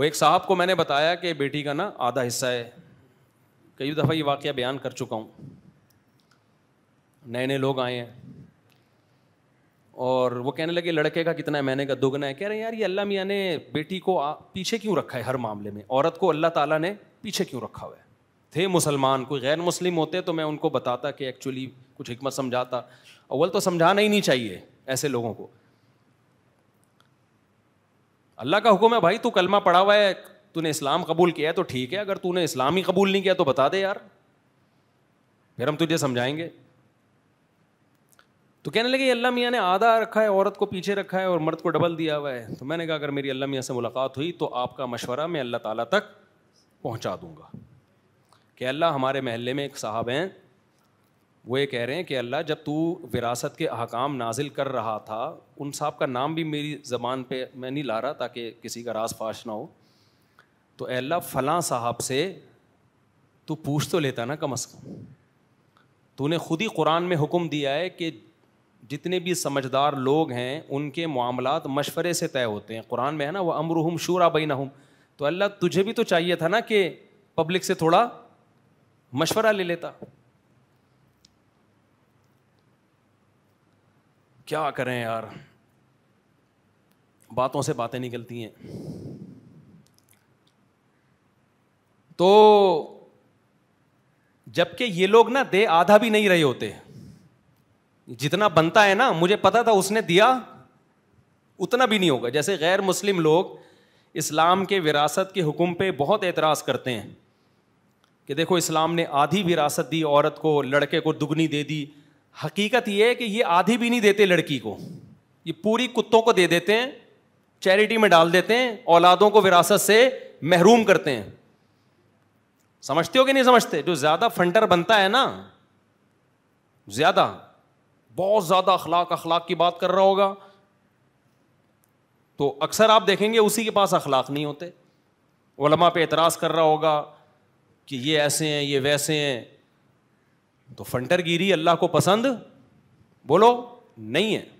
वो एक साहब को मैंने बताया कि बेटी का ना आधा हिस्सा है कई दफ़ा ये वाक्य बयान कर चुका हूँ नए नए लोग आए हैं और वो कहने लगे लड़के का कितना है मैंने का दोगुना है कह रहे हैं यार ये अल्लाह मियाँ ने बेटी को आ, पीछे क्यों रखा है हर मामले में औरत को अल्लाह ताला ने पीछे क्यों रखा हुआ है थे मुसलमान कोई गैर मुस्लिम होते तो मैं उनको बताता कि एक्चुअली कुछ हमत समझाता अव्वल तो समझाना ही नहीं चाहिए ऐसे लोगों को अल्लाह का हुक्म है भाई तू कलमा पढ़ा हुआ है तूने इस्लाम कबूल किया है तो ठीक है अगर तूने इस्लाम ही कबूल नहीं किया तो बता दे यार फिर हम तुझे समझाएंगे तो कहने लगे अल्लाह मियाँ ने आधा रखा है औरत को पीछे रखा है और मर्द को डबल दिया हुआ है तो मैंने कहा अगर मेरी अल्लाह मियाँ से मुलाकात हुई तो आपका मशवरा मैं अल्लाह ताला तक पहुँचा दूंगा कि अल्लाह हमारे महल्ले में एक साहब हैं वो ये कह रहे हैं कि अल्लाह जब तू विरासत के अहकाम नाजिल कर रहा था उन साहब का नाम भी मेरी ज़बान पे मैं नहीं ला रहा ताकि किसी का रास फाश ना हो तो अल्लाह फ़लाँ साहब से तू पूछ तो लेता ना कम अज़ कम तूने खुद ही कुरान में हुक्म दिया है कि जितने भी समझदार लोग हैं उनके मामला मशवरे से तय होते हैं कुरान में है ना वह अमरुहम शूरा बैन तो अल्लाह तुझे भी तो चाहिए था ना कि पब्लिक से थोड़ा मशवरा ले लेता क्या करें यार बातों से बातें निकलती हैं तो जबकि ये लोग ना दे आधा भी नहीं रहे होते जितना बनता है ना मुझे पता था उसने दिया उतना भी नहीं होगा जैसे गैर मुस्लिम लोग इस्लाम के विरासत के हुक्म पे बहुत एतराज़ करते हैं कि देखो इस्लाम ने आधी विरासत दी औरत को लड़के को दुगनी दे दी हकीकत यह है कि ये आधी भी नहीं देते लड़की को ये पूरी कुत्तों को दे देते हैं चैरिटी में डाल देते हैं औलादों को विरासत से महरूम करते हैं समझते हो कि नहीं समझते जो ज़्यादा फंटर बनता है ना ज़्यादा बहुत ज़्यादा अखलाक अखलाक की बात कर रहा होगा तो अक्सर आप देखेंगे उसी के पास अखलाक नहीं होते ओलमा पे एतराज़ कर रहा होगा कि ये ऐसे हैं ये वैसे हैं तो फंटर गिरी अल्लाह को पसंद बोलो नहीं है